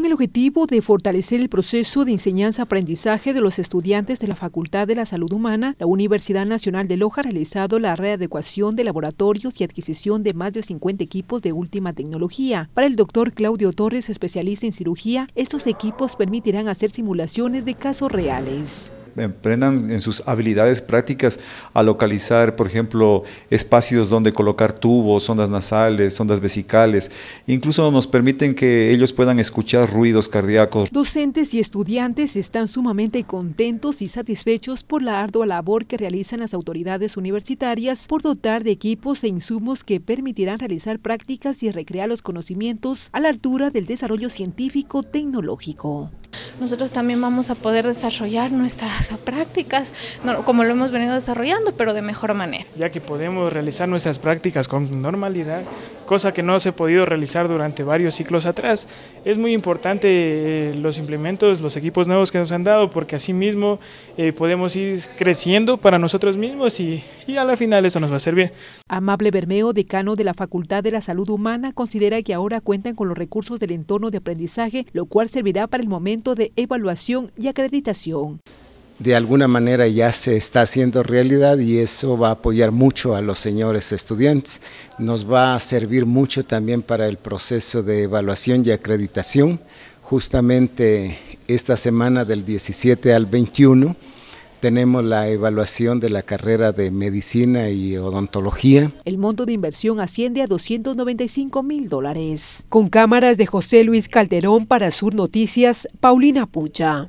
con el objetivo de fortalecer el proceso de enseñanza-aprendizaje de los estudiantes de la Facultad de la Salud Humana, la Universidad Nacional de Loja ha realizado la readecuación de laboratorios y adquisición de más de 50 equipos de última tecnología. Para el doctor Claudio Torres, especialista en cirugía, estos equipos permitirán hacer simulaciones de casos reales emprendan en sus habilidades prácticas a localizar, por ejemplo, espacios donde colocar tubos, ondas nasales, ondas vesicales. Incluso nos permiten que ellos puedan escuchar ruidos cardíacos. Docentes y estudiantes están sumamente contentos y satisfechos por la ardua labor que realizan las autoridades universitarias por dotar de equipos e insumos que permitirán realizar prácticas y recrear los conocimientos a la altura del desarrollo científico tecnológico nosotros también vamos a poder desarrollar nuestras prácticas, como lo hemos venido desarrollando, pero de mejor manera. Ya que podemos realizar nuestras prácticas con normalidad, cosa que no se ha podido realizar durante varios ciclos atrás, es muy importante eh, los implementos, los equipos nuevos que nos han dado, porque así mismo eh, podemos ir creciendo para nosotros mismos y, y a la final eso nos va a bien Amable Bermeo, decano de la Facultad de la Salud Humana, considera que ahora cuentan con los recursos del entorno de aprendizaje, lo cual servirá para el momento de evaluación y acreditación. De alguna manera ya se está haciendo realidad y eso va a apoyar mucho a los señores estudiantes. Nos va a servir mucho también para el proceso de evaluación y acreditación. Justamente esta semana del 17 al 21 tenemos la evaluación de la carrera de medicina y odontología. El monto de inversión asciende a 295 mil dólares. Con cámaras de José Luis Calderón para Sur Noticias, Paulina Pucha.